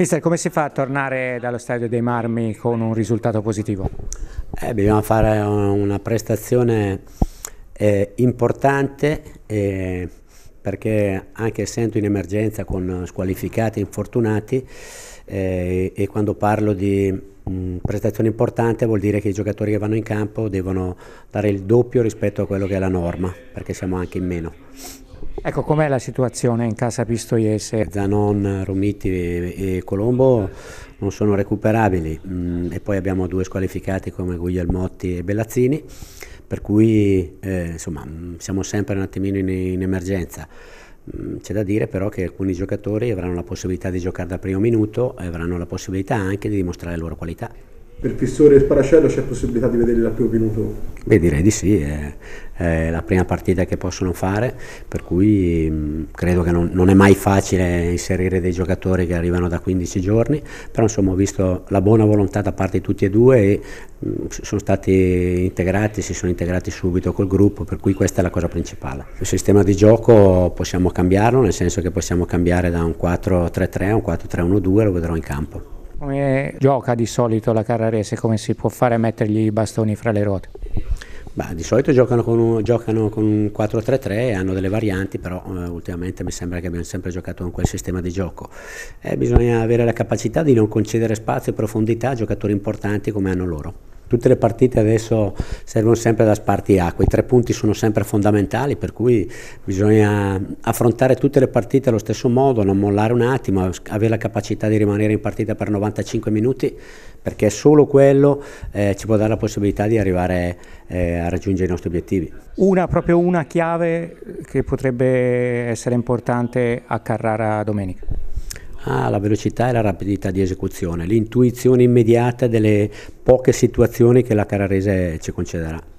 Mister, come si fa a tornare dallo Stadio dei Marmi con un risultato positivo? Eh, bisogna fare una prestazione eh, importante eh, perché anche essendo in emergenza con squalificati e infortunati eh, e quando parlo di mm, prestazione importante vuol dire che i giocatori che vanno in campo devono dare il doppio rispetto a quello che è la norma perché siamo anche in meno. Ecco, com'è la situazione in casa Pistoiese? Zanon, Romiti e Colombo non sono recuperabili mm, e poi abbiamo due squalificati come Guglielmotti e Bellazzini, per cui eh, insomma, mm, siamo sempre un attimino in, in emergenza. Mm, c'è da dire però che alcuni giocatori avranno la possibilità di giocare dal primo minuto e avranno la possibilità anche di dimostrare la loro qualità per Pistore e Sparacello c'è possibilità di vederli al primo minuto? Beh, direi di sì, è, è, la prima partita che possono fare, per cui mh, mm, credo che non, non, è mai facile inserire dei giocatori che arrivano da 15 giorni, però insomma ho visto la buona volontà da parte di tutti e due e mh, mm, sono stati integrati, si sono integrati subito col gruppo, per cui questa è la cosa principale. Il sistema di gioco possiamo cambiarlo, nel senso che possiamo cambiare da un 4-3-3 a un 4-3-1-2, lo vedrò in campo. Come gioca di solito la Carrarese? Come si può fare a mettergli i bastoni fra le ruote? Bah, di solito giocano con un, un 4-3-3 hanno delle varianti, però eh, ultimamente mi sembra che abbiano sempre giocato con quel sistema di gioco. Eh, bisogna avere la capacità di non concedere spazio e profondità a giocatori importanti come hanno loro. Tutte le partite adesso servono sempre da spartiacque, i tre punti sono sempre fondamentali per cui bisogna affrontare tutte le partite allo stesso modo, non mollare un attimo, avere la capacità di rimanere in partita per 95 minuti perché solo quello eh, ci può dare la possibilità di arrivare eh, a raggiungere i nostri obiettivi. Una, proprio una chiave che potrebbe essere importante a Carrara domenica? Ah, la velocità e la rapidità di esecuzione, l'intuizione immediata delle poche situazioni che la Cararese ci concederà.